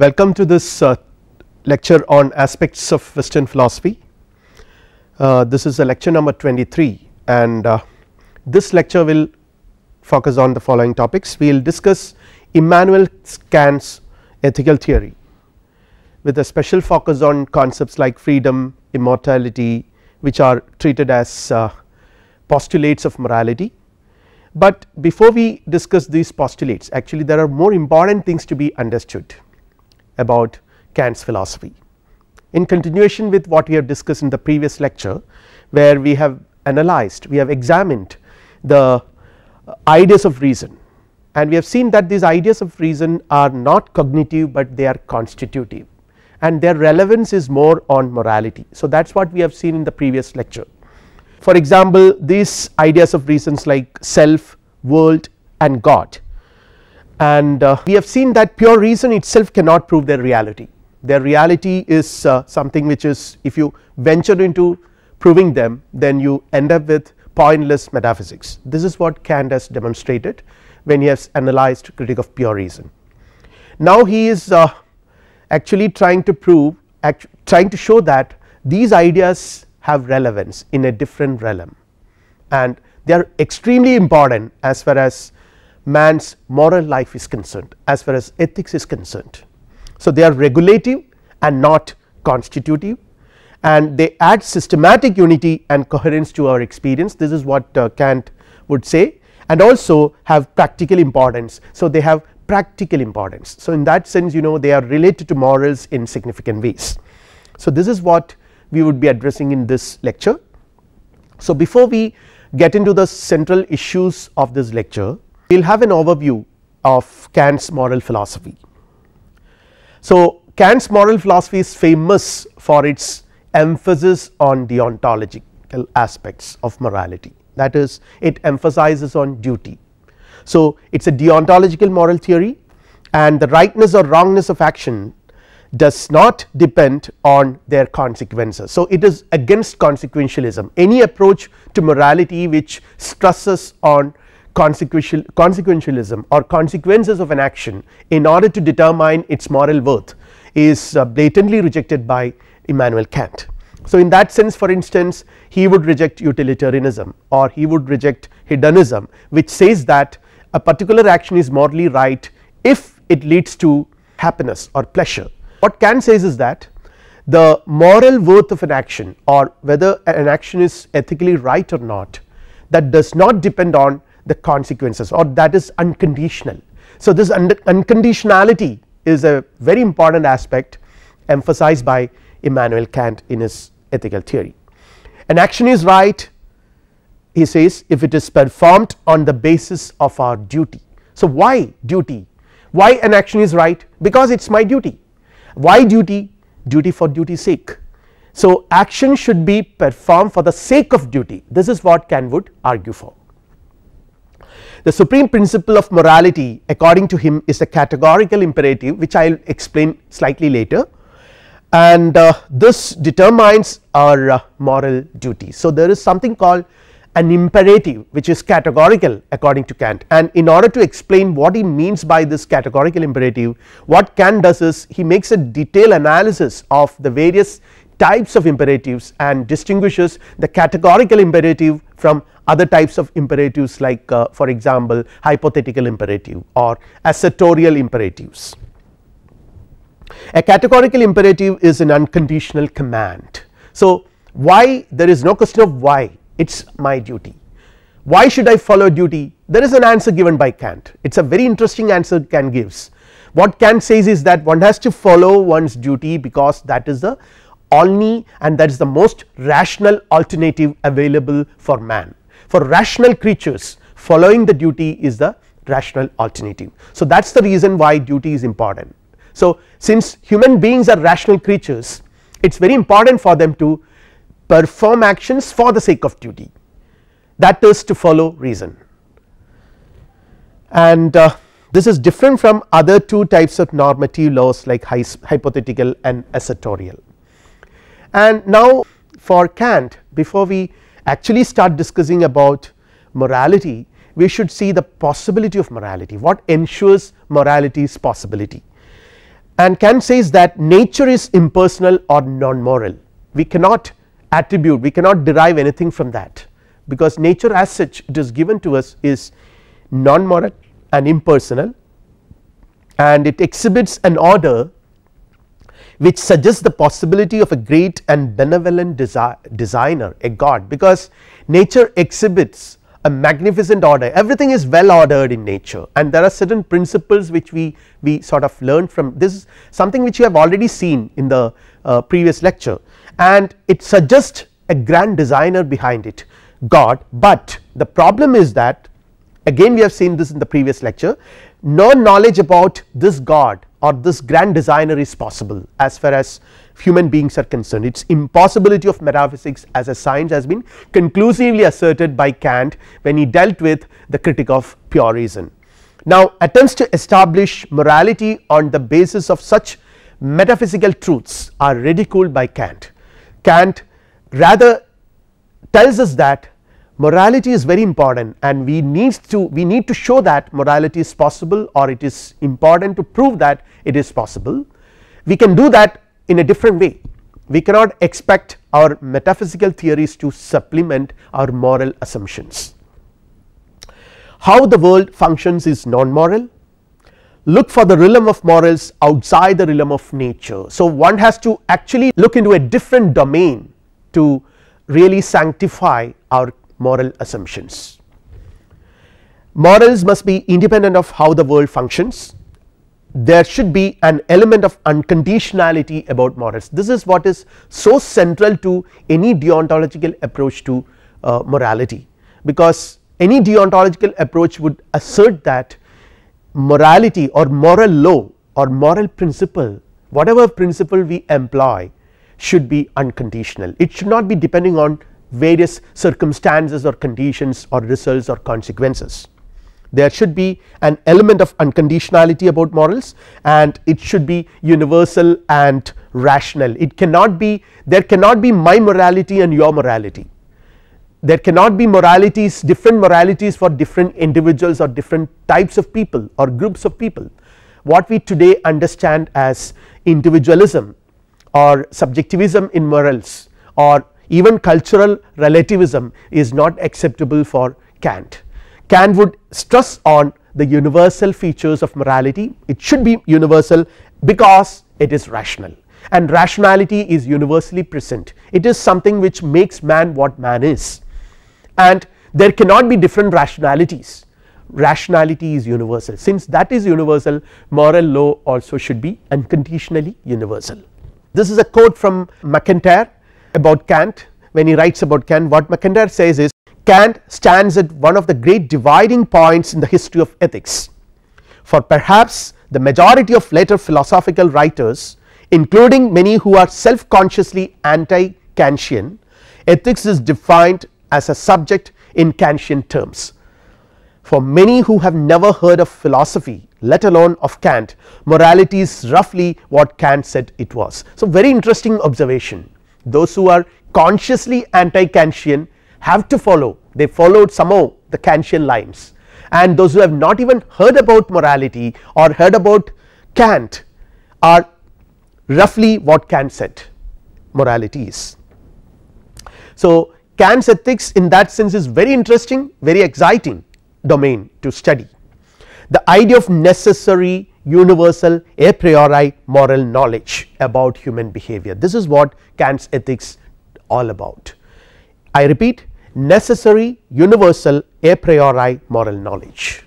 Welcome to this uh, lecture on aspects of western philosophy. Uh, this is a lecture number 23 and uh, this lecture will focus on the following topics. We will discuss Immanuel Kant's ethical theory with a special focus on concepts like freedom, immortality which are treated as uh, postulates of morality. But before we discuss these postulates actually there are more important things to be understood about Kant's philosophy. In continuation with what we have discussed in the previous lecture where we have analyzed, we have examined the ideas of reason and we have seen that these ideas of reason are not cognitive, but they are constitutive and their relevance is more on morality. So, that is what we have seen in the previous lecture. For example, these ideas of reasons like self, world and God and uh, we have seen that pure reason itself cannot prove their reality. Their reality is uh, something which is if you venture into proving them then you end up with pointless metaphysics. This is what Kant has demonstrated when he has analyzed critique of pure reason. Now, he is uh, actually trying to prove trying to show that these ideas have relevance in a different realm and they are extremely important as far as man's moral life is concerned as far as ethics is concerned. So, they are regulative and not constitutive and they add systematic unity and coherence to our experience this is what uh, Kant would say and also have practical importance. So, they have practical importance. So, in that sense you know they are related to morals in significant ways. So, this is what we would be addressing in this lecture. So, before we get into the central issues of this lecture we will have an overview of Kant's moral philosophy. So, Kant's moral philosophy is famous for its emphasis on the ontological aspects of morality that is it emphasizes on duty. So, it is a deontological moral theory and the rightness or wrongness of action does not depend on their consequences. So, it is against consequentialism any approach to morality which stresses on consequential consequentialism or consequences of an action in order to determine its moral worth is uh, blatantly rejected by Immanuel Kant. So, in that sense for instance he would reject utilitarianism or he would reject hedonism which says that a particular action is morally right if it leads to happiness or pleasure. What Kant says is that the moral worth of an action or whether an action is ethically right or not that does not depend on the consequences or that is unconditional. So, this unconditionality is a very important aspect emphasized by Immanuel Kant in his ethical theory. An action is right he says if it is performed on the basis of our duty. So, why duty? Why an action is right? Because it is my duty. Why duty? Duty for duty's sake. So, action should be performed for the sake of duty this is what Kant would argue for. The supreme principle of morality according to him is a categorical imperative which I will explain slightly later and uh, this determines our uh, moral duty. So, there is something called an imperative which is categorical according to Kant and in order to explain what he means by this categorical imperative what Kant does is he makes a detailed analysis of the various types of imperatives and distinguishes the categorical imperative from other types of imperatives like uh, for example, hypothetical imperative or assertorial imperatives. A categorical imperative is an unconditional command. So, why there is no question of why it is my duty, why should I follow duty there is an answer given by Kant it is a very interesting answer Kant gives. What Kant says is that one has to follow one's duty because that is the Olney and that is the most rational alternative available for man. For rational creatures following the duty is the rational alternative. So, that is the reason why duty is important. So, since human beings are rational creatures it is very important for them to perform actions for the sake of duty that is to follow reason. And uh, this is different from other two types of normative laws like hypothetical and assertorial. And now for Kant before we actually start discussing about morality we should see the possibility of morality what ensures morality's possibility. And Kant says that nature is impersonal or non moral we cannot attribute we cannot derive anything from that because nature as such it is given to us is non moral and impersonal and it exhibits an order which suggests the possibility of a great and benevolent desi designer a god because nature exhibits a magnificent order everything is well ordered in nature and there are certain principles which we we sort of learned from this is something which you have already seen in the uh, previous lecture and it suggests a grand designer behind it god but the problem is that again we have seen this in the previous lecture no knowledge about this god or this grand designer is possible as far as human beings are concerned. Its impossibility of metaphysics as a science has been conclusively asserted by Kant when he dealt with the critique of pure reason. Now, attempts to establish morality on the basis of such metaphysical truths are ridiculed by Kant. Kant rather tells us that morality is very important and we needs to we need to show that morality is possible or it is important to prove that it is possible. We can do that in a different way we cannot expect our metaphysical theories to supplement our moral assumptions. How the world functions is non moral look for the realm of morals outside the realm of nature. So, one has to actually look into a different domain to really sanctify our moral assumptions. Morals must be independent of how the world functions, there should be an element of unconditionality about morals. This is what is so central to any deontological approach to uh, morality, because any deontological approach would assert that morality or moral law or moral principle whatever principle we employ should be unconditional. It should not be depending on various circumstances or conditions or results or consequences. There should be an element of unconditionality about morals and it should be universal and rational. It cannot be there cannot be my morality and your morality. There cannot be moralities different moralities for different individuals or different types of people or groups of people. What we today understand as individualism or subjectivism in morals or even cultural relativism is not acceptable for Kant. Kant would stress on the universal features of morality it should be universal because it is rational and rationality is universally present it is something which makes man what man is and there cannot be different rationalities rationality is universal since that is universal moral law also should be unconditionally universal. This is a quote from McIntyre about Kant when he writes about Kant what McIntyre says is Kant stands at one of the great dividing points in the history of ethics. For perhaps the majority of later philosophical writers including many who are self consciously anti Kantian ethics is defined as a subject in Kantian terms. For many who have never heard of philosophy let alone of Kant morality is roughly what Kant said it was. So, very interesting observation those who are consciously anti Kantian have to follow they followed somehow the Kantian lines and those who have not even heard about morality or heard about Kant are roughly what Kant said morality is. So, Kant's ethics in that sense is very interesting very exciting domain to study. The idea of necessary universal a priori moral knowledge about human behavior. This is what Kant's ethics all about. I repeat necessary universal a priori moral knowledge.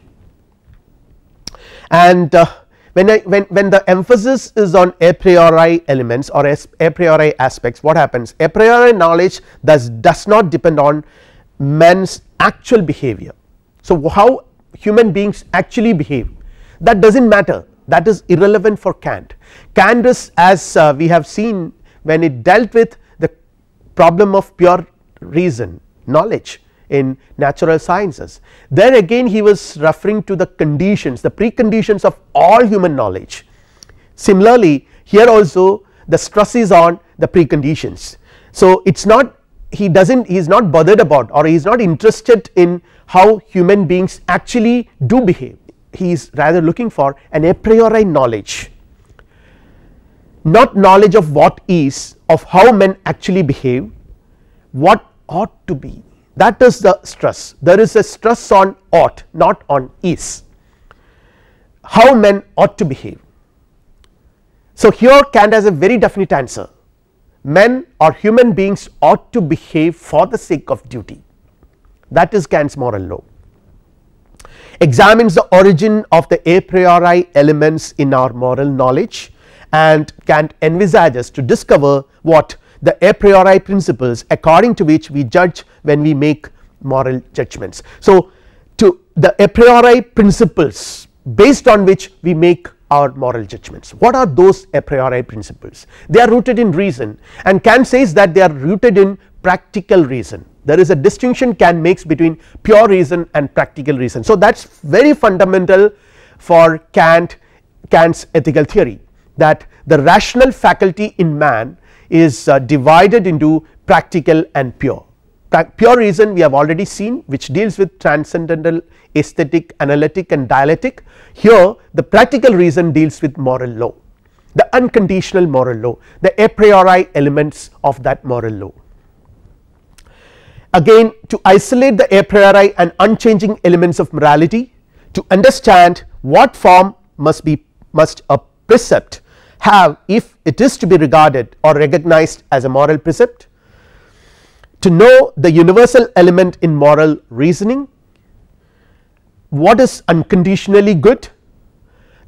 And uh, when, I, when, when the emphasis is on a priori elements or a priori aspects what happens a priori knowledge thus does not depend on man's actual behavior. So, how human beings actually behave that does not matter that is irrelevant for Kant. Kant is as uh, we have seen when it dealt with the problem of pure reason knowledge in natural sciences. There again he was referring to the conditions the preconditions of all human knowledge. Similarly, here also the stress is on the preconditions. So, it is not he does not he is not bothered about or he is not interested in how human beings actually do behave he is rather looking for an a priori knowledge not knowledge of what is of how men actually behave what ought to be that is the stress there is a stress on ought not on is how men ought to behave. So, here Kant has a very definite answer men or human beings ought to behave for the sake of duty that is Kant's moral law examines the origin of the a priori elements in our moral knowledge and Kant envisages to discover what the a priori principles according to which we judge when we make moral judgments. So, to the a priori principles based on which we make our moral judgments. What are those a priori principles? They are rooted in reason and Kant says that they are rooted in practical reason there is a distinction can makes between pure reason and practical reason. So, that is very fundamental for Kant Kant's ethical theory that the rational faculty in man is uh, divided into practical and pure. Pra pure reason we have already seen which deals with transcendental aesthetic analytic and dialectic here the practical reason deals with moral law the unconditional moral law the a priori elements of that moral law again to isolate the a priori and unchanging elements of morality to understand what form must be must a precept have if it is to be regarded or recognized as a moral precept to know the universal element in moral reasoning what is unconditionally good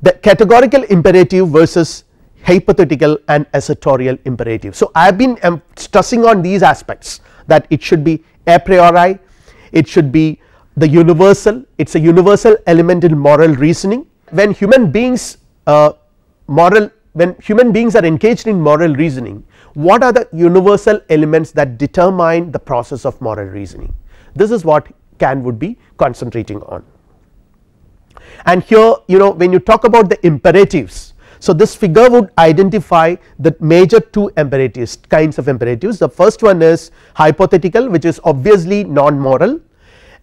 the categorical imperative versus hypothetical and assertorial imperative. So, I have been um, stressing on these aspects that it should be a priori it should be the universal it is a universal element in moral reasoning when human beings uh, moral when human beings are engaged in moral reasoning what are the universal elements that determine the process of moral reasoning this is what Kant would be concentrating on and here you know when you talk about the imperatives so, this figure would identify the major two imperatives kinds of imperatives the first one is hypothetical which is obviously non moral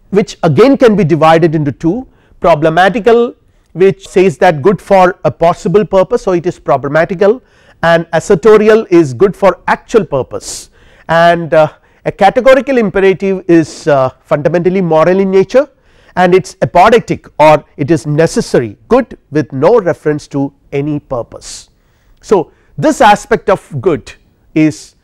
which again can be divided into two problematical which says that good for a possible purpose. So, it is problematical and assertorial is good for actual purpose and uh, a categorical imperative is uh, fundamentally moral in nature and it is apodictic or it is necessary good with no reference to any purpose. So, this aspect of good is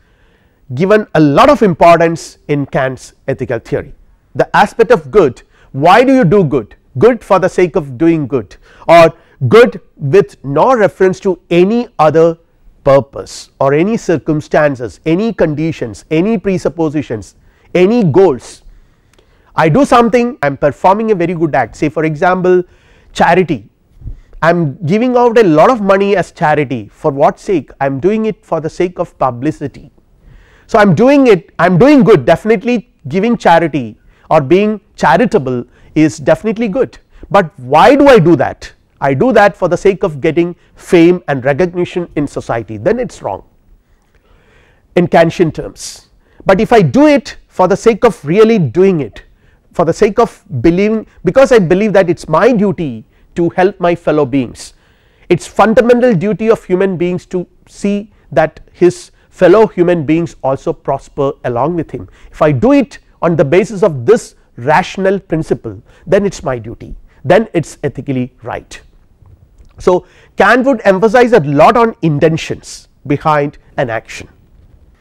given a lot of importance in Kant's ethical theory. The aspect of good why do you do good good for the sake of doing good or good with no reference to any other purpose or any circumstances any conditions any presuppositions any goals I do something I am performing a very good act say for example charity I am giving out a lot of money as charity for what sake I am doing it for the sake of publicity. So, I am doing it I am doing good definitely giving charity or being charitable is definitely good, but why do I do that I do that for the sake of getting fame and recognition in society then it is wrong in Kantian terms, but if I do it for the sake of really doing it for the sake of believing because I believe that it is my duty to help my fellow beings it is fundamental duty of human beings to see that his fellow human beings also prosper along with him. If I do it on the basis of this rational principle then it is my duty then it is ethically right. So, Kant would emphasize a lot on intentions behind an action.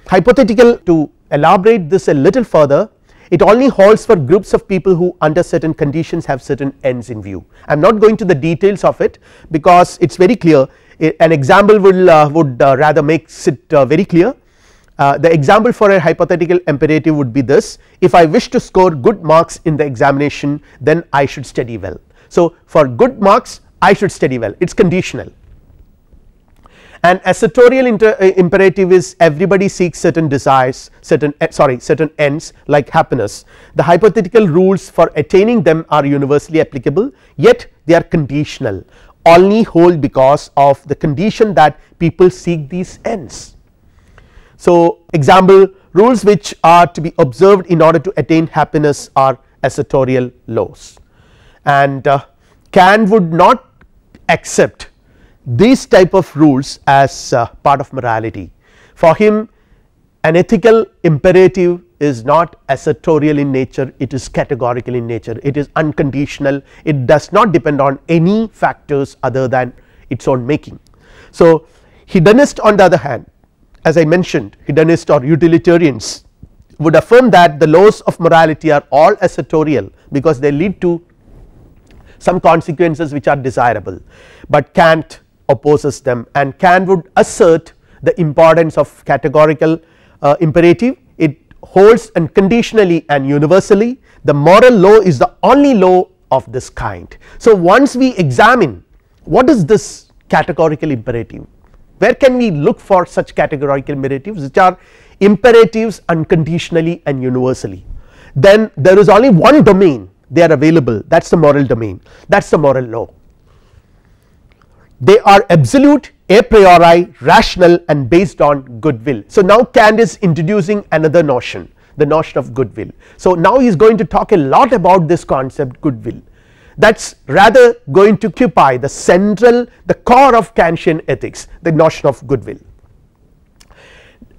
Hypothetical to elaborate this a little further it only holds for groups of people who under certain conditions have certain ends in view. I am not going to the details of it because it is very clear an example will uh, would uh, rather makes it uh, very clear. Uh, the example for a hypothetical imperative would be this if I wish to score good marks in the examination then I should study well. So, for good marks I should study well it is conditional an assertorial uh, imperative is everybody seeks certain desires certain eh, sorry certain ends like happiness. The hypothetical rules for attaining them are universally applicable yet they are conditional only hold because of the condition that people seek these ends. So, example rules which are to be observed in order to attain happiness are assertorial laws and uh, would not accept these type of rules as uh, part of morality. For him an ethical imperative is not assertorial in nature it is categorical in nature it is unconditional it does not depend on any factors other than its own making. So, hedonist on the other hand as I mentioned hedonist or utilitarians would affirm that the laws of morality are all assertorial because they lead to some consequences which are desirable, but Kant opposes them and Kant would assert the importance of categorical uh, imperative it holds unconditionally and universally the moral law is the only law of this kind. So, once we examine what is this categorical imperative where can we look for such categorical imperatives which are imperatives unconditionally and universally then there is only one domain they are available that is the moral domain that is the moral law they are absolute a priori rational and based on goodwill. So, now Kant is introducing another notion the notion of goodwill. So, now he is going to talk a lot about this concept goodwill that is rather going to occupy the central the core of Kantian ethics the notion of goodwill.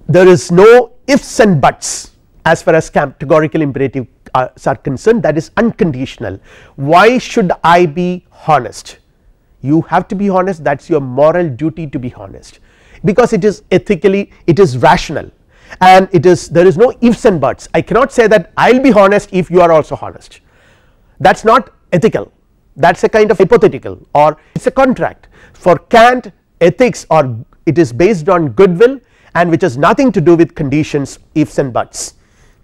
There is no ifs and buts as far as categorical imperative are, uh, are concerned that is unconditional why should I be honest you have to be honest that is your moral duty to be honest because it is ethically it is rational and it is there is no ifs and buts I cannot say that I will be honest if you are also honest that is not ethical that is a kind of hypothetical or it is a contract for Kant ethics or it is based on goodwill and which has nothing to do with conditions ifs and buts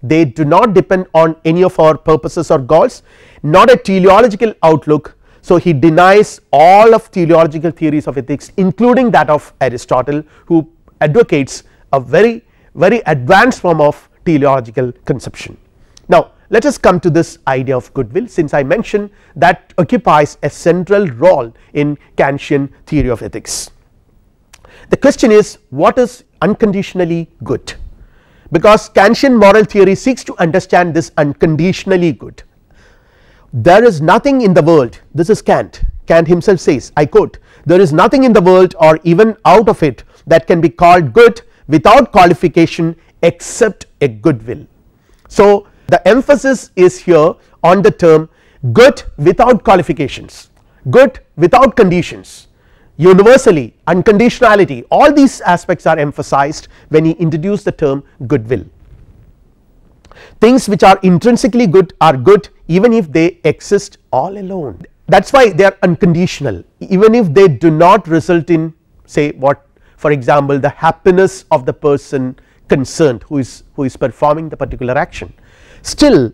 they do not depend on any of our purposes or goals not a teleological outlook so, he denies all of teleological theories of ethics including that of Aristotle who advocates a very very advanced form of teleological conception. Now, let us come to this idea of goodwill since I mentioned that occupies a central role in Kantian theory of ethics. The question is what is unconditionally good because Kantian moral theory seeks to understand this unconditionally good there is nothing in the world this is Kant, Kant himself says I quote there is nothing in the world or even out of it that can be called good without qualification except a good will. So, the emphasis is here on the term good without qualifications, good without conditions, universally unconditionality all these aspects are emphasized when he introduced the term goodwill things which are intrinsically good are good even if they exist all alone that is why they are unconditional even if they do not result in say what for example, the happiness of the person concerned who is who is performing the particular action. Still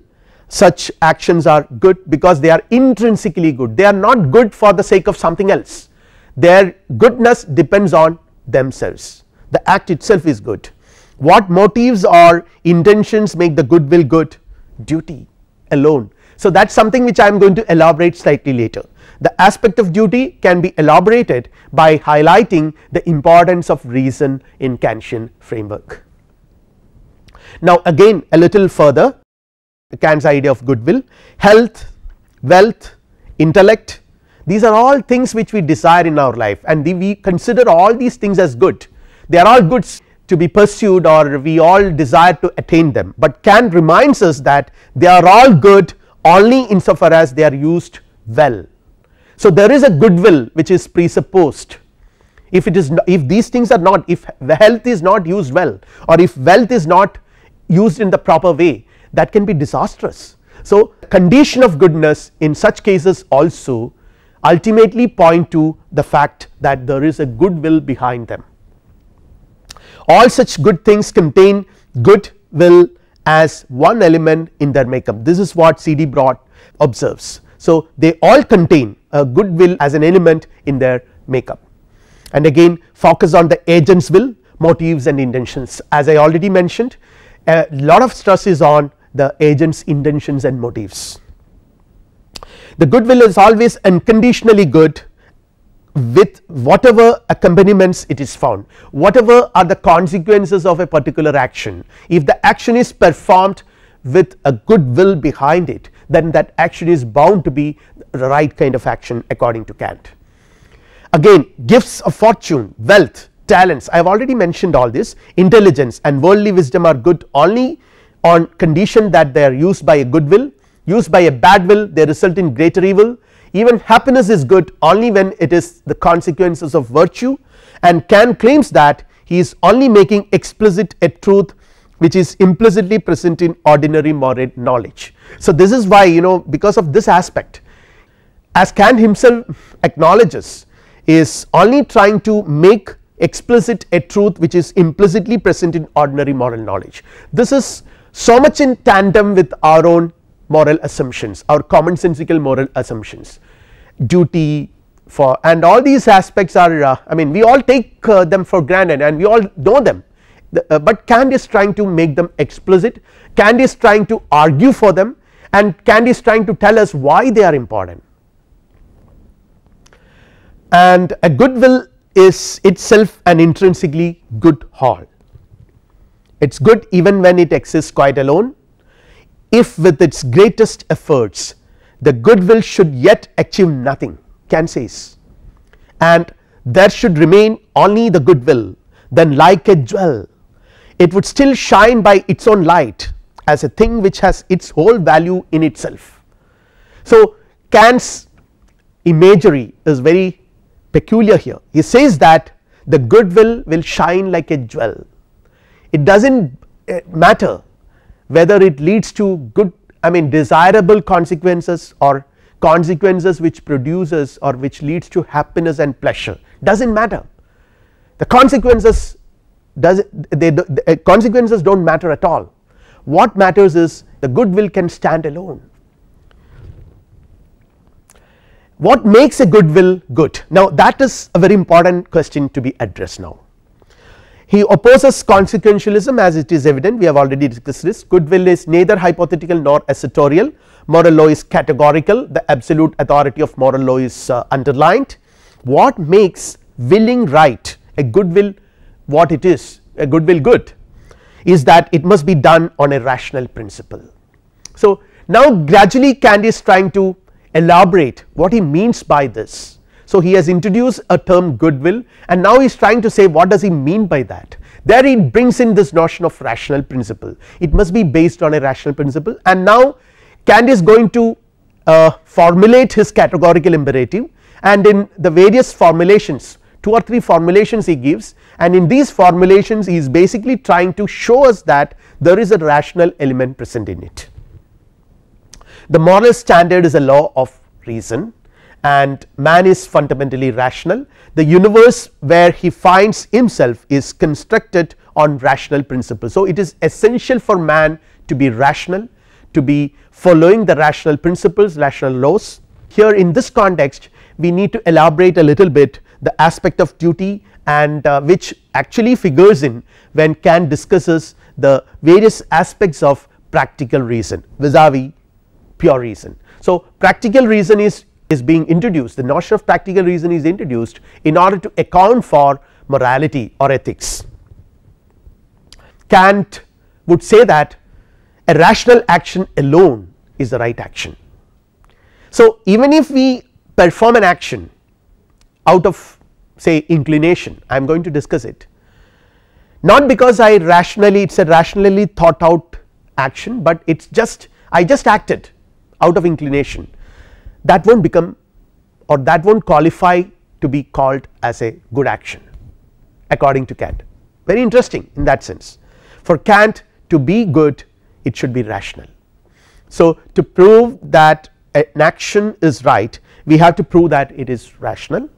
such actions are good because they are intrinsically good they are not good for the sake of something else their goodness depends on themselves the act itself is good what motives or intentions make the goodwill good duty alone. So, that is something which I am going to elaborate slightly later. The aspect of duty can be elaborated by highlighting the importance of reason in Kantian framework. Now, again a little further Kant's idea of goodwill, health, wealth, intellect these are all things which we desire in our life and we consider all these things as good they are all goods to be pursued or we all desire to attain them, but Kant reminds us that they are all good only insofar as they are used well. So, there is a goodwill which is presupposed if it is if these things are not if the health is not used well or if wealth is not used in the proper way that can be disastrous. So, condition of goodness in such cases also ultimately point to the fact that there is a goodwill behind them all such good things contain goodwill as one element in their makeup this is what CD Broad observes. So, they all contain a goodwill as an element in their makeup and again focus on the agent's will motives and intentions as I already mentioned a lot of stress is on the agent's intentions and motives. The goodwill is always unconditionally good with whatever accompaniments it is found, whatever are the consequences of a particular action. If the action is performed with a good will behind it then that action is bound to be the right kind of action according to Kant. Again gifts of fortune, wealth, talents I have already mentioned all this intelligence and worldly wisdom are good only on condition that they are used by a good will, used by a bad will they result in greater evil even happiness is good only when it is the consequences of virtue and Kant claims that he is only making explicit a truth which is implicitly present in ordinary moral knowledge. So, this is why you know because of this aspect as Kant himself acknowledges is only trying to make explicit a truth which is implicitly present in ordinary moral knowledge. This is so much in tandem with our own moral assumptions or commonsensical moral assumptions duty for and all these aspects are uh, I mean we all take uh, them for granted and we all know them the, uh, but Kant is trying to make them explicit Kant is trying to argue for them and Kant is trying to tell us why they are important and a goodwill is itself an intrinsically good whole, it is good even when it exists quite alone if with its greatest efforts the goodwill should yet achieve nothing can says and there should remain only the goodwill then like a jewel it would still shine by its own light as a thing which has its whole value in itself. So, Kant's imagery is very peculiar here he says that the goodwill will shine like a jewel it does not eh, matter whether it leads to good I mean desirable consequences or consequences which produces or which leads to happiness and pleasure does not matter. The consequences does they the uh, consequences do not matter at all what matters is the goodwill can stand alone. What makes a goodwill good? Now that is a very important question to be addressed now he opposes consequentialism as it is evident we have already discussed this goodwill is neither hypothetical nor assertorial moral law is categorical the absolute authority of moral law is uh, underlined. What makes willing right a goodwill what it is a goodwill good is that it must be done on a rational principle. So, now gradually Kant is trying to elaborate what he means by this so, he has introduced a term goodwill and now he is trying to say what does he mean by that. There he brings in this notion of rational principle, it must be based on a rational principle and now Kant is going to uh, formulate his categorical imperative and in the various formulations two or three formulations he gives and in these formulations he is basically trying to show us that there is a rational element present in it. The moral standard is a law of reason and man is fundamentally rational. The universe where he finds himself is constructed on rational principles. So, it is essential for man to be rational to be following the rational principles rational laws. Here in this context we need to elaborate a little bit the aspect of duty and uh, which actually figures in when Kant discusses the various aspects of practical reason vis-a-vis -vis pure reason. So, practical reason is is being introduced the notion of practical reason is introduced in order to account for morality or ethics. Kant would say that a rational action alone is the right action. So, even if we perform an action out of say inclination I am going to discuss it not because I rationally it is a rationally thought out action, but it is just I just acted out of inclination that will not become or that will not qualify to be called as a good action according to Kant very interesting in that sense for Kant to be good it should be rational. So, to prove that an action is right we have to prove that it is rational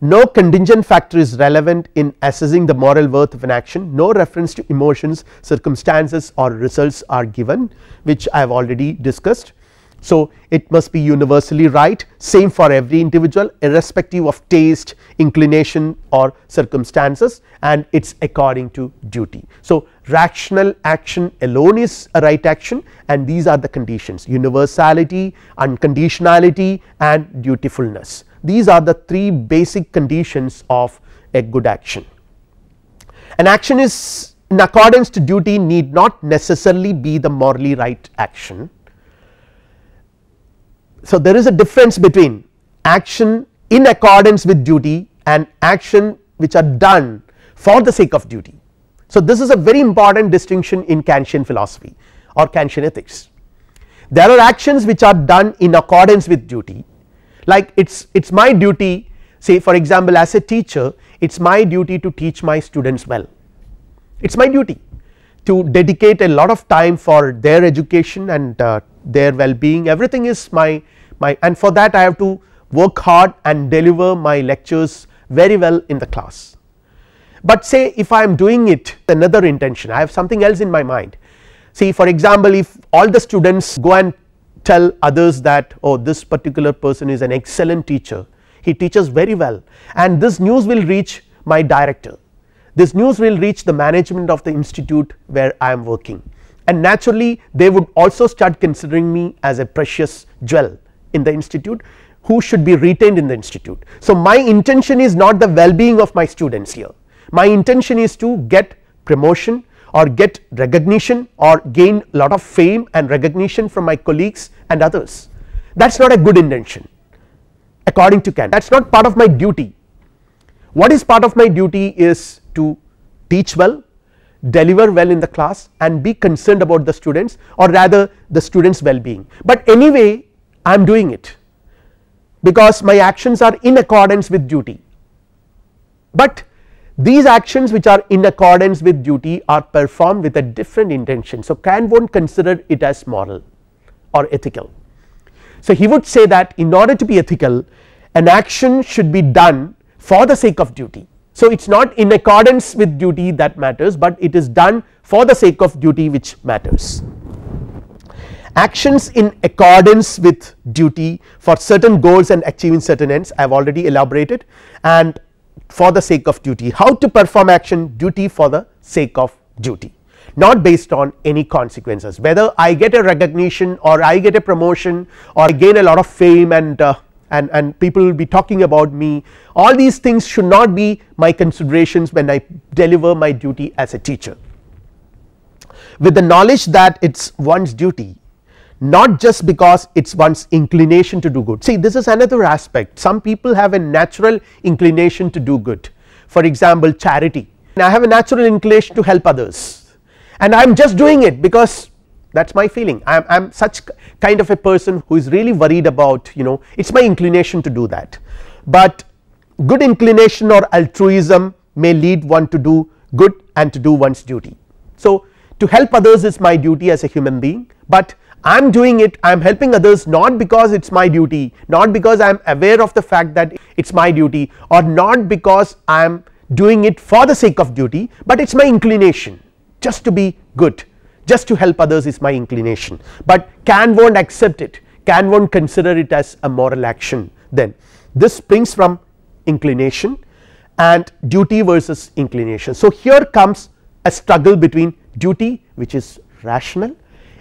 no contingent factor is relevant in assessing the moral worth of an action no reference to emotions circumstances or results are given which I have already discussed so, it must be universally right same for every individual irrespective of taste, inclination or circumstances and it is according to duty. So, rational action alone is a right action and these are the conditions universality, unconditionality and dutifulness. These are the three basic conditions of a good action. An action is in accordance to duty need not necessarily be the morally right action so, there is a difference between action in accordance with duty and action which are done for the sake of duty. So, this is a very important distinction in Kantian philosophy or Kantian ethics. There are actions which are done in accordance with duty like it is it is my duty say for example, as a teacher it is my duty to teach my students well it is my duty to dedicate a lot of time for their education and uh, their well being everything is my my and for that I have to work hard and deliver my lectures very well in the class. But say if I am doing it another intention I have something else in my mind see for example if all the students go and tell others that oh this particular person is an excellent teacher he teaches very well and this news will reach my director this news will reach the management of the institute where I am working and naturally they would also start considering me as a precious jewel in the institute who should be retained in the institute. So, my intention is not the well being of my students here, my intention is to get promotion or get recognition or gain lot of fame and recognition from my colleagues and others. That is not a good intention according to Kant that is not part of my duty. What is part of my duty is to teach well deliver well in the class and be concerned about the students or rather the students well being, but anyway I am doing it because my actions are in accordance with duty, but these actions which are in accordance with duty are performed with a different intention. So, Kant one not consider it as moral or ethical. So, he would say that in order to be ethical an action should be done for the sake of duty so, it is not in accordance with duty that matters, but it is done for the sake of duty which matters. Actions in accordance with duty for certain goals and achieving certain ends I have already elaborated and for the sake of duty how to perform action duty for the sake of duty not based on any consequences whether I get a recognition or I get a promotion or I gain a lot of fame and uh, and, and people will be talking about me all these things should not be my considerations when I deliver my duty as a teacher. With the knowledge that it is one's duty not just because it is one's inclination to do good see this is another aspect some people have a natural inclination to do good for example charity and I have a natural inclination to help others and I am just doing it because that is my feeling I am, I am such kind of a person who is really worried about you know it is my inclination to do that. But good inclination or altruism may lead one to do good and to do one's duty. So, to help others is my duty as a human being, but I am doing it I am helping others not because it is my duty not because I am aware of the fact that it is my duty or not because I am doing it for the sake of duty, but it is my inclination just to be good just to help others is my inclination, but can won't accept it Can won't consider it as a moral action then this springs from inclination and duty versus inclination. So, here comes a struggle between duty which is rational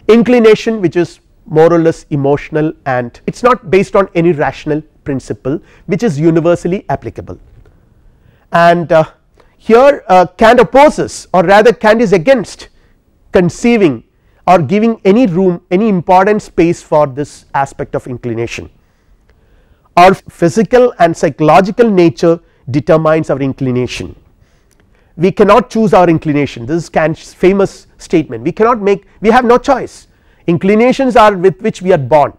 inclination which is more or less emotional and it is not based on any rational principle which is universally applicable. And uh, here uh, Kant opposes or rather Kant is against conceiving or giving any room any important space for this aspect of inclination. Our physical and psychological nature determines our inclination we cannot choose our inclination this is Kant's famous statement we cannot make we have no choice inclinations are with which we are born.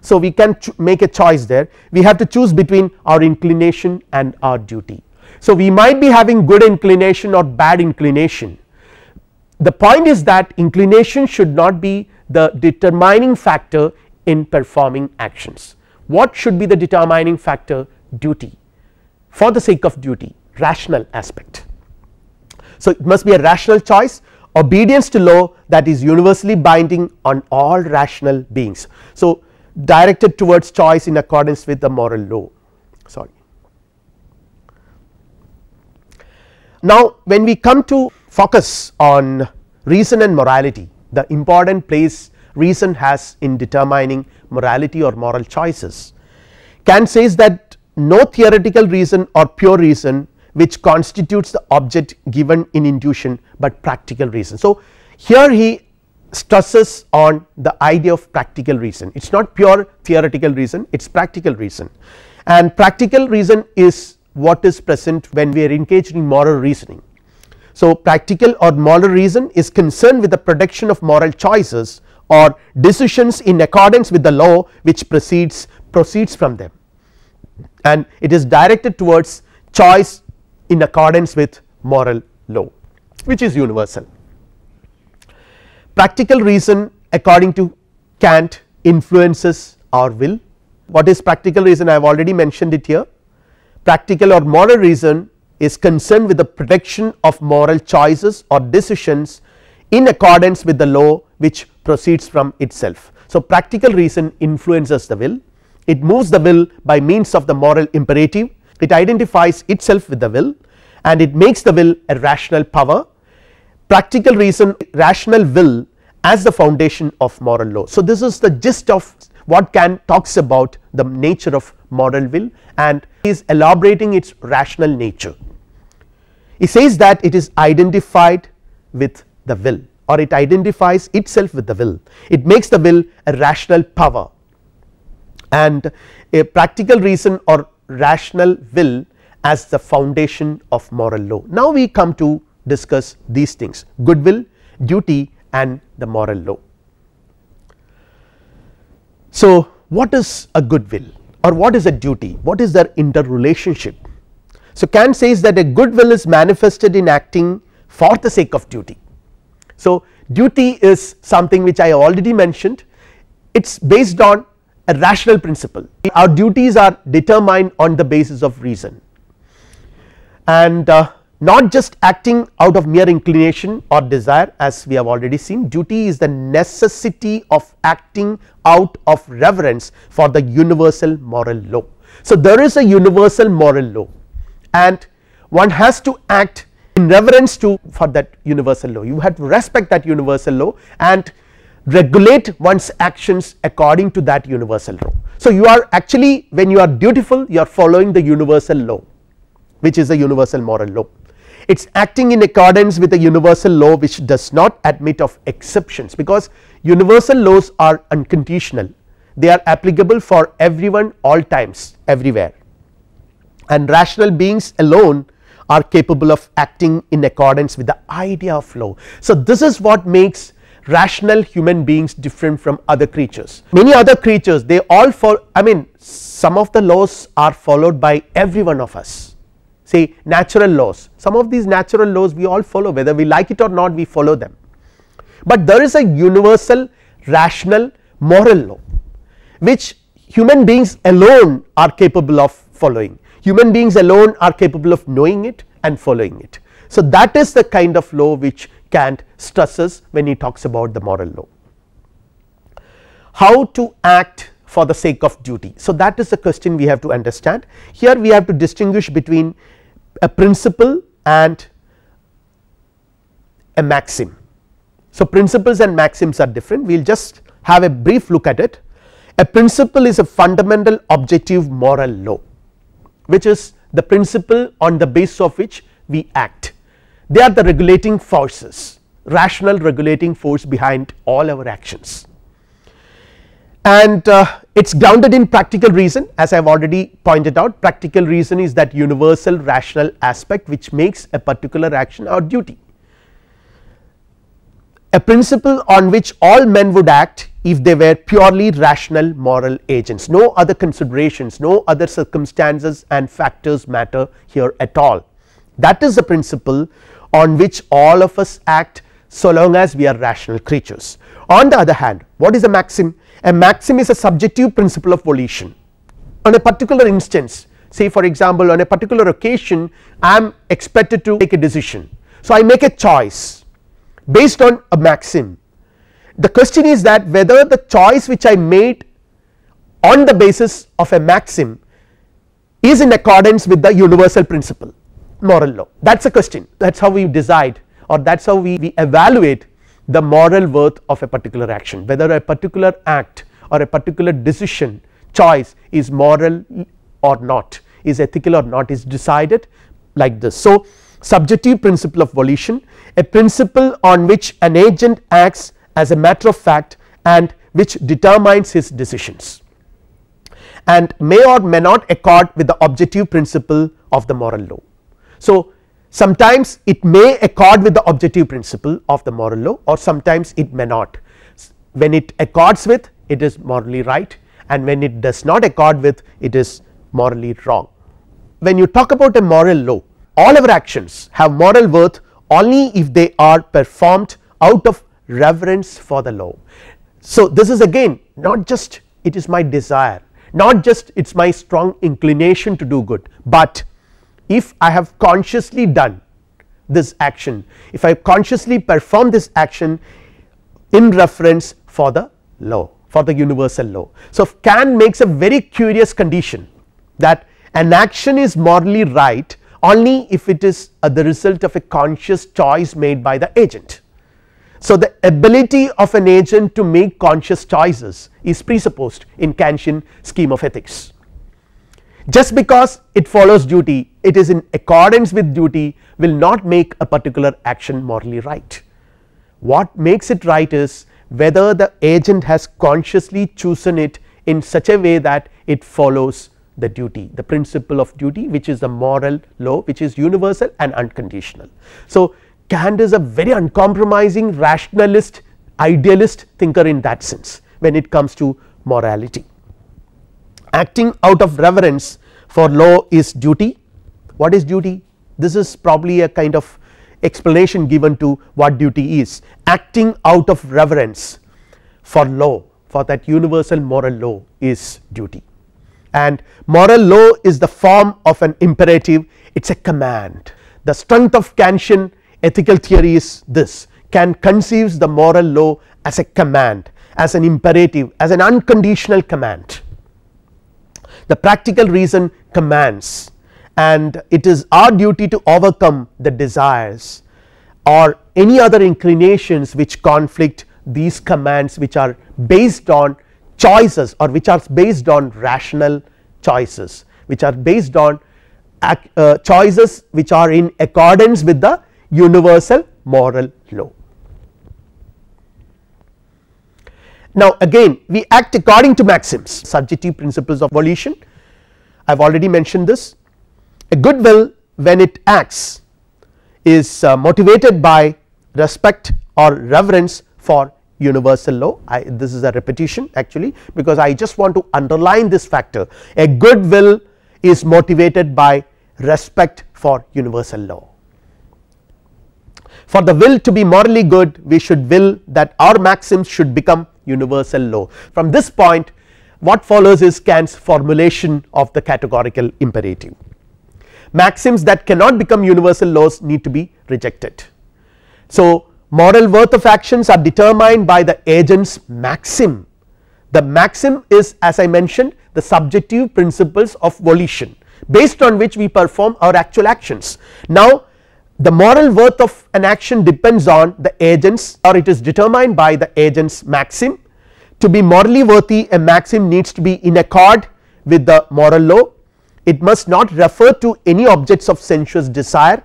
So, we can make a choice there we have to choose between our inclination and our duty. So, we might be having good inclination or bad inclination the point is that inclination should not be the determining factor in performing actions. What should be the determining factor duty for the sake of duty rational aspect. So, it must be a rational choice obedience to law that is universally binding on all rational beings. So, directed towards choice in accordance with the moral law sorry. Now, when we come to focus on reason and morality, the important place reason has in determining morality or moral choices. Kant says that no theoretical reason or pure reason which constitutes the object given in intuition, but practical reason. So, here he stresses on the idea of practical reason it is not pure theoretical reason it is practical reason and practical reason is what is present when we are engaged in moral reasoning so, practical or moral reason is concerned with the production of moral choices or decisions in accordance with the law which proceeds proceeds from them and it is directed towards choice in accordance with moral law which is universal. Practical reason according to Kant influences our will what is practical reason I have already mentioned it here practical or moral reason is concerned with the protection of moral choices or decisions in accordance with the law which proceeds from itself. So, practical reason influences the will, it moves the will by means of the moral imperative, it identifies itself with the will and it makes the will a rational power, practical reason rational will as the foundation of moral law. So, this is the gist of Kant talks about the nature of moral will and is elaborating its rational nature. He says that it is identified with the will or it identifies itself with the will, it makes the will a rational power and a practical reason or rational will as the foundation of moral law. Now, we come to discuss these things goodwill, duty and the moral law. So, what is a good will or what is a duty, what is their interrelationship? So, Kant says that a good will is manifested in acting for the sake of duty. So, duty is something which I already mentioned it is based on a rational principle our duties are determined on the basis of reason and uh, not just acting out of mere inclination or desire as we have already seen duty is the necessity of acting out of reverence for the universal moral law. So, there is a universal moral law and one has to act in reverence to for that universal law you have to respect that universal law and regulate one's actions according to that universal law. So, you are actually when you are dutiful you are following the universal law which is a universal moral law it is acting in accordance with a universal law which does not admit of exceptions because universal laws are unconditional they are applicable for everyone all times everywhere and rational beings alone are capable of acting in accordance with the idea of law. So, this is what makes rational human beings different from other creatures many other creatures they all follow I mean some of the laws are followed by every one of us say natural laws. Some of these natural laws we all follow whether we like it or not we follow them, but there is a universal rational moral law which human beings alone are capable of following. Human beings alone are capable of knowing it and following it. So, that is the kind of law which Kant stresses when he talks about the moral law. How to act for the sake of duty. So, that is the question we have to understand. Here we have to distinguish between a principle and a maxim. So, principles and maxims are different we will just have a brief look at it. A principle is a fundamental objective moral law which is the principle on the basis of which we act. They are the regulating forces rational regulating force behind all our actions and uh, it is grounded in practical reason as I have already pointed out practical reason is that universal rational aspect which makes a particular action or duty. A principle on which all men would act if they were purely rational moral agents no other considerations no other circumstances and factors matter here at all that is the principle on which all of us act so long as we are rational creatures. On the other hand what is the maxim a maxim is a subjective principle of volition on a particular instance say for example on a particular occasion I am expected to take a decision. So, I make a choice based on a maxim the question is that whether the choice which I made on the basis of a maxim is in accordance with the universal principle moral law that is a question that is how we decide or that is how we, we evaluate the moral worth of a particular action whether a particular act or a particular decision choice is moral or not is ethical or not is decided like this. So, subjective principle of volition a principle on which an agent acts as a matter of fact and which determines his decisions and may or may not accord with the objective principle of the moral law. So, sometimes it may accord with the objective principle of the moral law or sometimes it may not. When it accords with it is morally right and when it does not accord with it is morally wrong. When you talk about a moral law all our actions have moral worth only if they are performed out of reverence for the law. So, this is again not just it is my desire not just it is my strong inclination to do good, but if I have consciously done this action, if I consciously perform this action in reference for the law for the universal law. So, Kant makes a very curious condition that an action is morally right only if it is the result of a conscious choice made by the agent. So, the ability of an agent to make conscious choices is presupposed in Kantian scheme of ethics. Just because it follows duty it is in accordance with duty will not make a particular action morally right. What makes it right is whether the agent has consciously chosen it in such a way that it follows the duty the principle of duty which is the moral law which is universal and unconditional. So, Kant is a very uncompromising rationalist idealist thinker in that sense when it comes to morality. Acting out of reverence for law is duty what is duty? This is probably a kind of explanation given to what duty is acting out of reverence for law for that universal moral law is duty and moral law is the form of an imperative it is a command. The strength of Kantian ethical theory is this Kant conceives the moral law as a command as an imperative as an unconditional command. The practical reason commands and it is our duty to overcome the desires or any other inclinations which conflict these commands which are based on choices or which are based on rational choices which are based on uh, choices which are in accordance with the universal moral law. Now again we act according to maxims subjective principles of volition I have already mentioned this a good will when it acts is uh, motivated by respect or reverence for universal law I, this is a repetition actually because I just want to underline this factor a good will is motivated by respect for universal law. For the will to be morally good we should will that our maxims should become universal law from this point what follows is Kant's formulation of the categorical imperative maxims that cannot become universal laws need to be rejected. So, moral worth of actions are determined by the agent's maxim. The maxim is as I mentioned the subjective principles of volition based on which we perform our actual actions. Now, the moral worth of an action depends on the agents or it is determined by the agents maxim. To be morally worthy a maxim needs to be in accord with the moral law it must not refer to any objects of sensuous desire.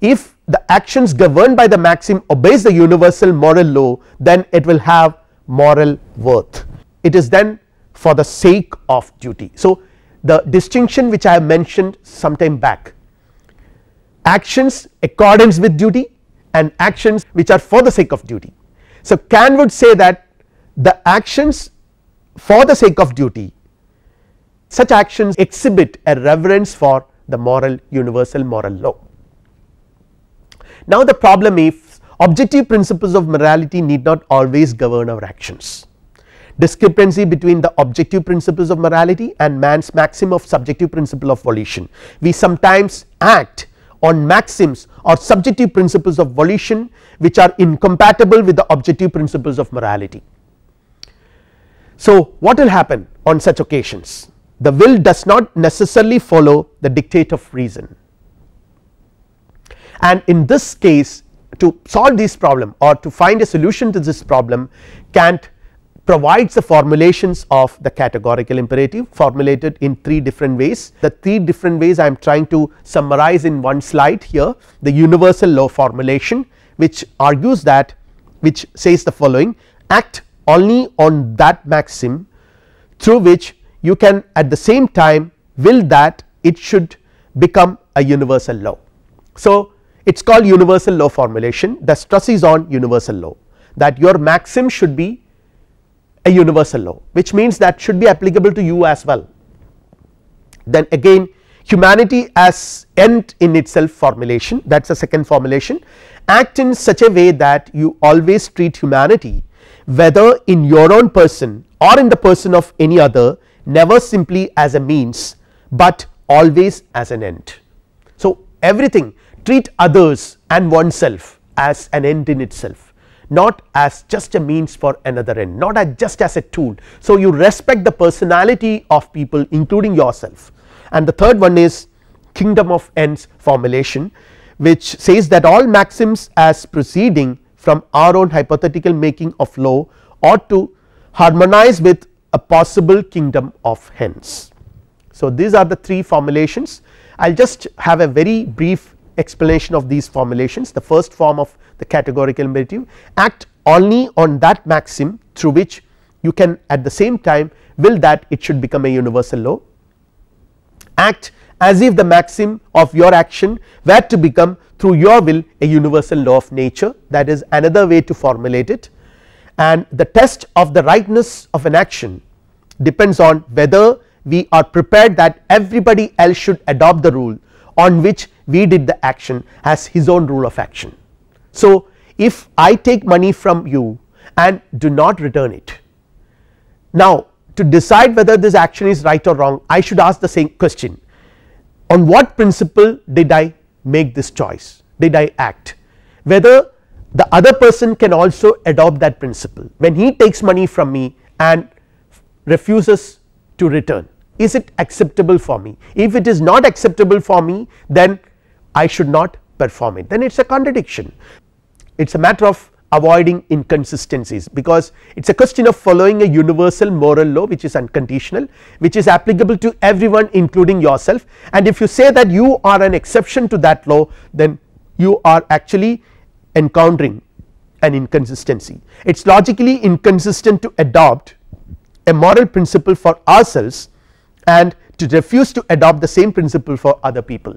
If the actions governed by the maxim obeys the universal moral law then it will have moral worth, it is then for the sake of duty. So, the distinction which I have mentioned sometime back actions accordance with duty and actions which are for the sake of duty. So, Kant would say that the actions for the sake of duty such actions exhibit a reverence for the moral universal moral law. Now, the problem is objective principles of morality need not always govern our actions. Discrepancy between the objective principles of morality and man's maxim of subjective principle of volition. We sometimes act on maxims or subjective principles of volition which are incompatible with the objective principles of morality. So, what will happen on such occasions? the will does not necessarily follow the dictate of reason. And in this case to solve this problem or to find a solution to this problem Kant provides the formulations of the categorical imperative formulated in three different ways. The three different ways I am trying to summarize in one slide here the universal law formulation which argues that which says the following act only on that maxim through which you can at the same time will that it should become a universal law. So, it is called universal law formulation the stress is on universal law that your maxim should be a universal law which means that should be applicable to you as well. Then again humanity as end in itself formulation that is the second formulation act in such a way that you always treat humanity whether in your own person or in the person of any other never simply as a means, but always as an end. So, everything treat others and oneself as an end in itself not as just a means for another end not as just as a tool. So, you respect the personality of people including yourself and the third one is kingdom of ends formulation which says that all maxims as proceeding from our own hypothetical making of law ought to harmonize with a possible kingdom of hens. So, these are the three formulations I will just have a very brief explanation of these formulations the first form of the categorical imperative act only on that maxim through which you can at the same time will that it should become a universal law act as if the maxim of your action were to become through your will a universal law of nature that is another way to formulate it and the test of the rightness of an action depends on whether we are prepared that everybody else should adopt the rule on which we did the action as his own rule of action. So, if I take money from you and do not return it now to decide whether this action is right or wrong I should ask the same question on what principle did I make this choice did I act whether the other person can also adopt that principle when he takes money from me and refuses to return is it acceptable for me if it is not acceptable for me then I should not perform it then it is a contradiction it is a matter of avoiding inconsistencies because it is a question of following a universal moral law which is unconditional which is applicable to everyone including yourself and if you say that you are an exception to that law then you are actually encountering an inconsistency. It is logically inconsistent to adopt a moral principle for ourselves and to refuse to adopt the same principle for other people.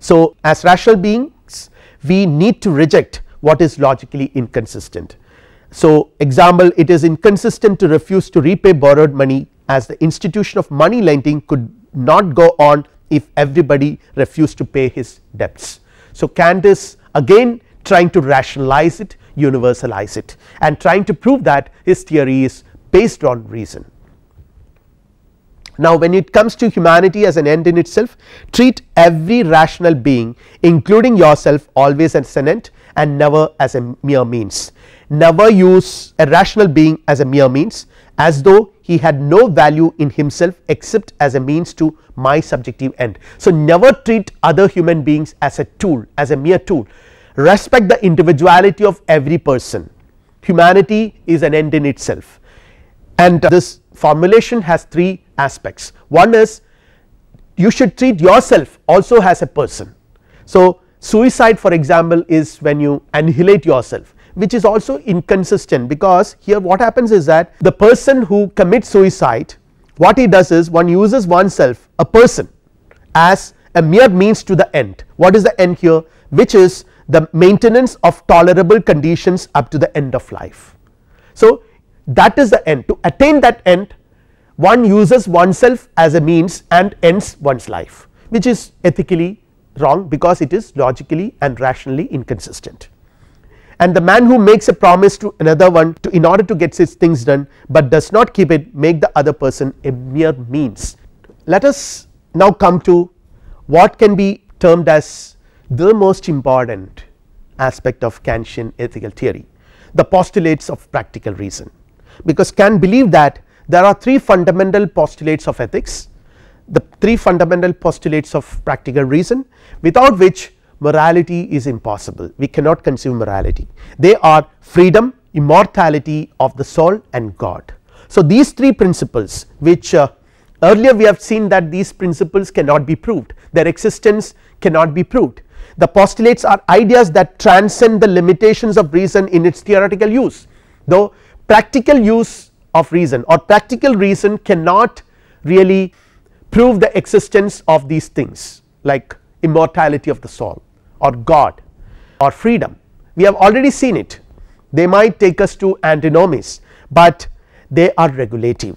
So, as rational beings we need to reject what is logically inconsistent. So, example it is inconsistent to refuse to repay borrowed money as the institution of money lending could not go on if everybody refused to pay his debts. So, can this again trying to rationalize it universalize it and trying to prove that his theory is based on reason. Now, when it comes to humanity as an end in itself treat every rational being including yourself always as an end and never as a mere means. Never use a rational being as a mere means as though he had no value in himself except as a means to my subjective end. So, never treat other human beings as a tool as a mere tool respect the individuality of every person humanity is an end in itself and this formulation has three aspects one is you should treat yourself also as a person. So, Suicide for example, is when you annihilate yourself which is also inconsistent because here what happens is that the person who commits suicide what he does is one uses oneself a person as a mere means to the end. What is the end here which is the maintenance of tolerable conditions up to the end of life. So, that is the end to attain that end one uses oneself as a means and ends one's life which is ethically wrong because it is logically and rationally inconsistent. And the man who makes a promise to another one to in order to get his things done, but does not keep it make the other person a mere means. Let us now come to what can be termed as the most important aspect of Kantian ethical theory the postulates of practical reason because Kant believed that there are three fundamental postulates of ethics the three fundamental postulates of practical reason without which morality is impossible we cannot conceive morality they are freedom immortality of the soul and god. So, these three principles which uh, earlier we have seen that these principles cannot be proved their existence cannot be proved the postulates are ideas that transcend the limitations of reason in its theoretical use though practical use of reason or practical reason cannot really prove the existence of these things like immortality of the soul or God or freedom. We have already seen it they might take us to antinomies, but they are regulative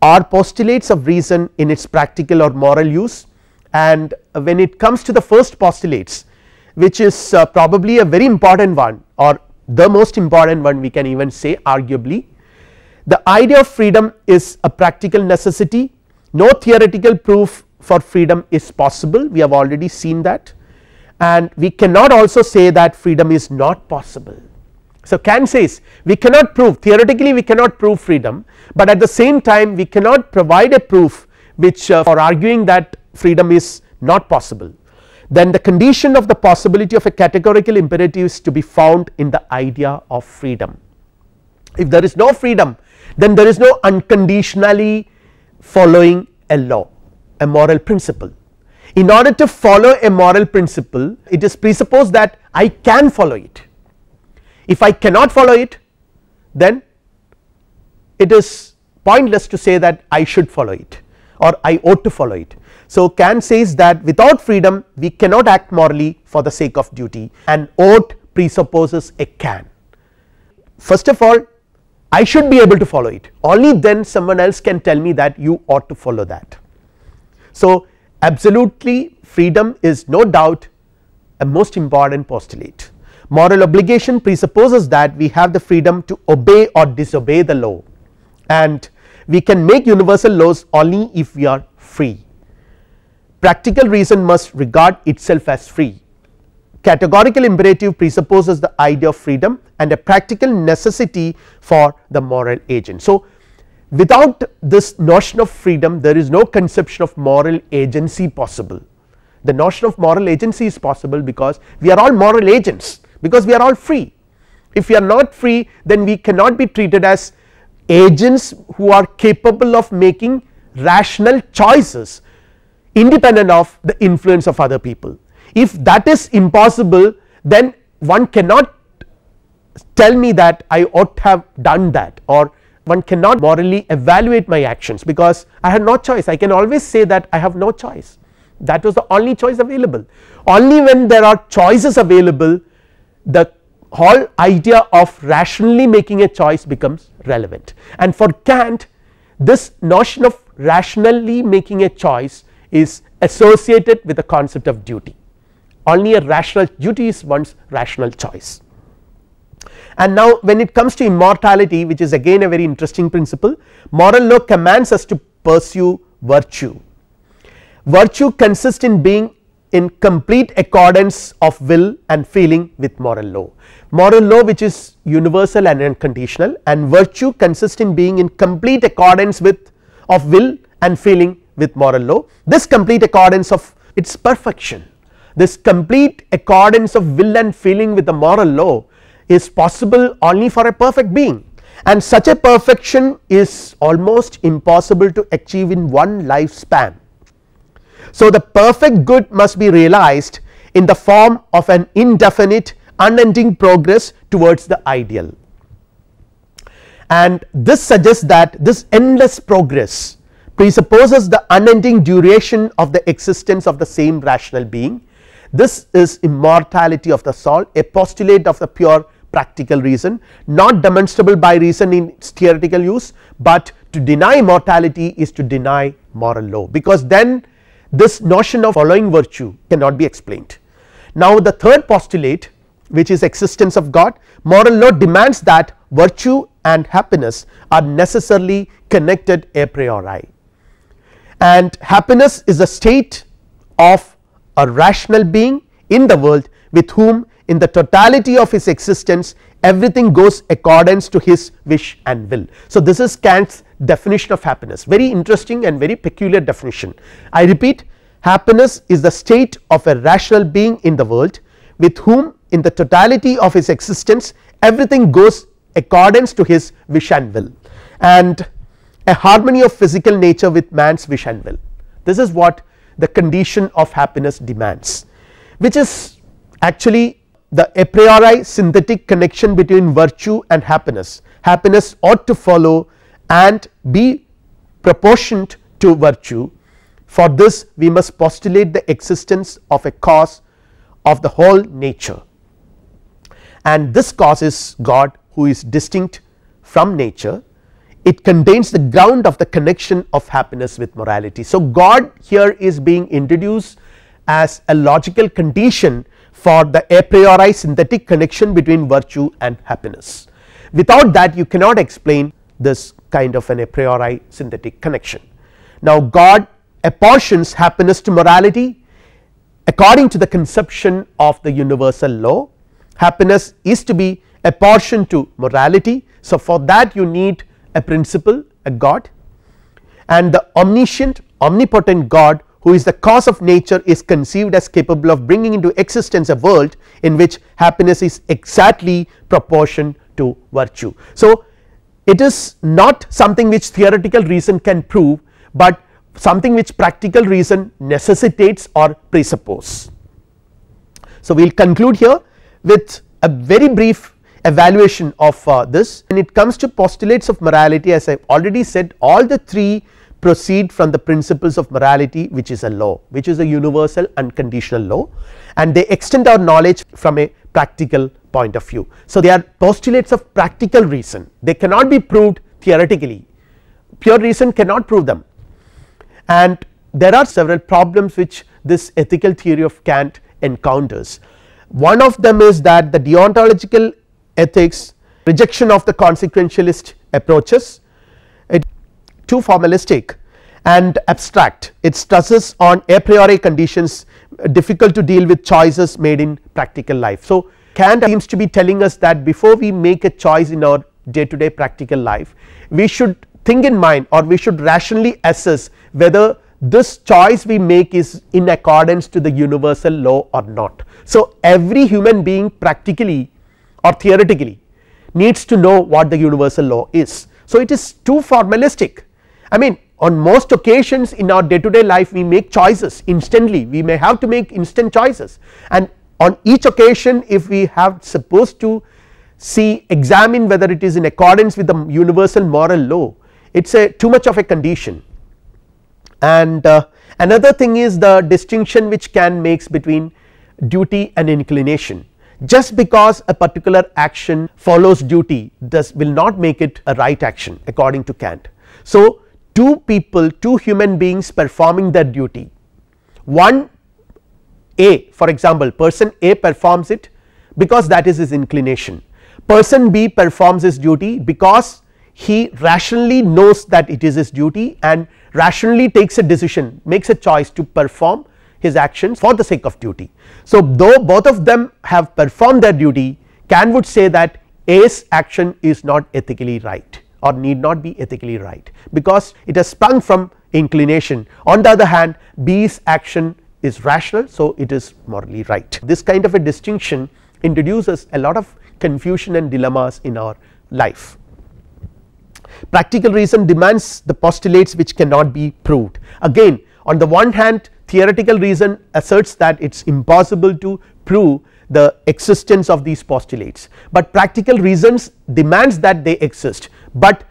are postulates of reason in its practical or moral use and when it comes to the first postulates which is uh, probably a very important one or the most important one we can even say arguably the idea of freedom is a practical necessity no theoretical proof for freedom is possible we have already seen that and we cannot also say that freedom is not possible. So, Kant says we cannot prove theoretically we cannot prove freedom, but at the same time we cannot provide a proof which uh, for arguing that freedom is not possible then the condition of the possibility of a categorical imperative is to be found in the idea of freedom. If there is no freedom then there is no unconditionally following a law, a moral principle. In order to follow a moral principle, it is presupposed that I can follow it. If I cannot follow it, then it is pointless to say that I should follow it or I ought to follow it. So, Kant says that without freedom we cannot act morally for the sake of duty and ought presupposes a can. First of all I should be able to follow it only then someone else can tell me that you ought to follow that. So, absolutely freedom is no doubt a most important postulate moral obligation presupposes that we have the freedom to obey or disobey the law and we can make universal laws only if we are free practical reason must regard itself as free categorical imperative presupposes the idea of freedom and a practical necessity for the moral agent. So, without this notion of freedom there is no conception of moral agency possible. The notion of moral agency is possible because we are all moral agents because we are all free. If we are not free then we cannot be treated as agents who are capable of making rational choices independent of the influence of other people if that is impossible then one cannot tell me that I ought to have done that or one cannot morally evaluate my actions because I had no choice I can always say that I have no choice that was the only choice available only when there are choices available the whole idea of rationally making a choice becomes relevant and for Kant this notion of rationally making a choice is associated with the concept of duty only a rational duty is one's rational choice. And now when it comes to immortality which is again a very interesting principle moral law commands us to pursue virtue. Virtue consists in being in complete accordance of will and feeling with moral law. Moral law which is universal and unconditional and virtue consists in being in complete accordance with of will and feeling with moral law. This complete accordance of its perfection this complete accordance of will and feeling with the moral law is possible only for a perfect being and such a perfection is almost impossible to achieve in one lifespan. So, the perfect good must be realized in the form of an indefinite unending progress towards the ideal and this suggests that this endless progress presupposes the unending duration of the existence of the same rational being this is immortality of the soul a postulate of the pure practical reason not demonstrable by reason in its theoretical use, but to deny mortality is to deny moral law because then this notion of following virtue cannot be explained. Now, the third postulate which is existence of God moral law demands that virtue and happiness are necessarily connected a priori and happiness is a state of or rational being in the world with whom in the totality of his existence everything goes accordance to his wish and will. So, this is Kant's definition of happiness very interesting and very peculiar definition. I repeat happiness is the state of a rational being in the world with whom in the totality of his existence everything goes accordance to his wish and will and a harmony of physical nature with man's wish and will. This is what the condition of happiness demands which is actually the a priori synthetic connection between virtue and happiness. Happiness ought to follow and be proportioned to virtue for this we must postulate the existence of a cause of the whole nature and this cause is God who is distinct from nature it contains the ground of the connection of happiness with morality. So, God here is being introduced as a logical condition for the a priori synthetic connection between virtue and happiness. Without that you cannot explain this kind of an a priori synthetic connection. Now, God apportions happiness to morality according to the conception of the universal law happiness is to be apportioned to morality. So, for that you need a principle a god and the omniscient omnipotent god who is the cause of nature is conceived as capable of bringing into existence a world in which happiness is exactly proportioned to virtue. So, it is not something which theoretical reason can prove, but something which practical reason necessitates or presuppose. So, we will conclude here with a very brief evaluation of uh, this. When it comes to postulates of morality as I have already said all the three proceed from the principles of morality which is a law which is a universal unconditional law and they extend our knowledge from a practical point of view. So, they are postulates of practical reason they cannot be proved theoretically pure reason cannot prove them and there are several problems which this ethical theory of Kant encounters. One of them is that the deontological ethics, rejection of the consequentialist approaches, it too formalistic and abstract, it stresses on a priori conditions difficult to deal with choices made in practical life. So, Kant seems to be telling us that before we make a choice in our day to day practical life, we should think in mind or we should rationally assess whether this choice we make is in accordance to the universal law or not. So, every human being practically or theoretically needs to know what the universal law is. So, it is too formalistic I mean on most occasions in our day to day life we make choices instantly we may have to make instant choices and on each occasion if we have supposed to see examine whether it is in accordance with the universal moral law it is a too much of a condition and uh, another thing is the distinction which can makes between duty and inclination just because a particular action follows duty does will not make it a right action according to Kant. So, two people two human beings performing their duty one A for example, person A performs it because that is his inclination person B performs his duty because he rationally knows that it is his duty and rationally takes a decision makes a choice to perform his actions for the sake of duty. So, though both of them have performed their duty can would say that A's action is not ethically right or need not be ethically right because it has sprung from inclination on the other hand B's action is rational. So, it is morally right this kind of a distinction introduces a lot of confusion and dilemmas in our life. Practical reason demands the postulates which cannot be proved again on the one hand theoretical reason asserts that it is impossible to prove the existence of these postulates, but practical reasons demands that they exist, but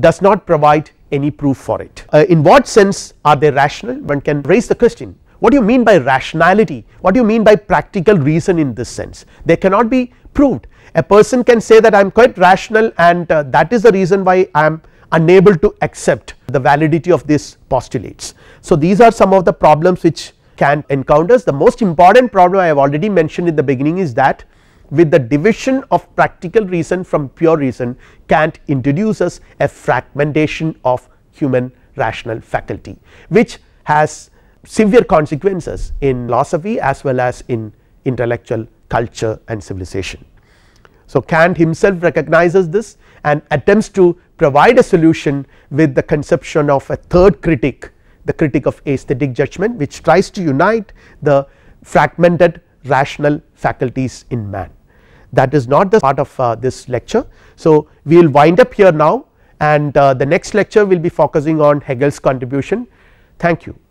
does not provide any proof for it. Uh, in what sense are they rational one can raise the question what do you mean by rationality what do you mean by practical reason in this sense they cannot be proved a person can say that I am quite rational and uh, that is the reason why I am unable to accept the validity of these postulates. So, these are some of the problems which can encounters. The most important problem I have already mentioned in the beginning is that with the division of practical reason from pure reason Kant introduces a fragmentation of human rational faculty which has severe consequences in philosophy as well as in intellectual culture and civilization. So, Kant himself recognizes this and attempts to provide a solution with the conception of a third critic the critic of aesthetic judgment which tries to unite the fragmented rational faculties in man. That is not the part of uh, this lecture. So, we will wind up here now and uh, the next lecture will be focusing on Hegel's contribution. Thank you.